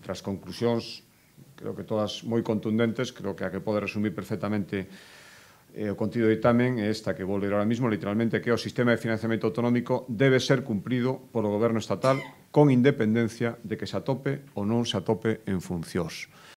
tras conclusións creo que todas moi contundentes, creo que a que pode resumir perfectamente eh, o contido de tamén é esta que vou ler ahora mismo, literalmente, que o sistema de financiamento autonómico debe ser cumprido polo goberno estatal con independencia de que se atope ou non se atope en funcións.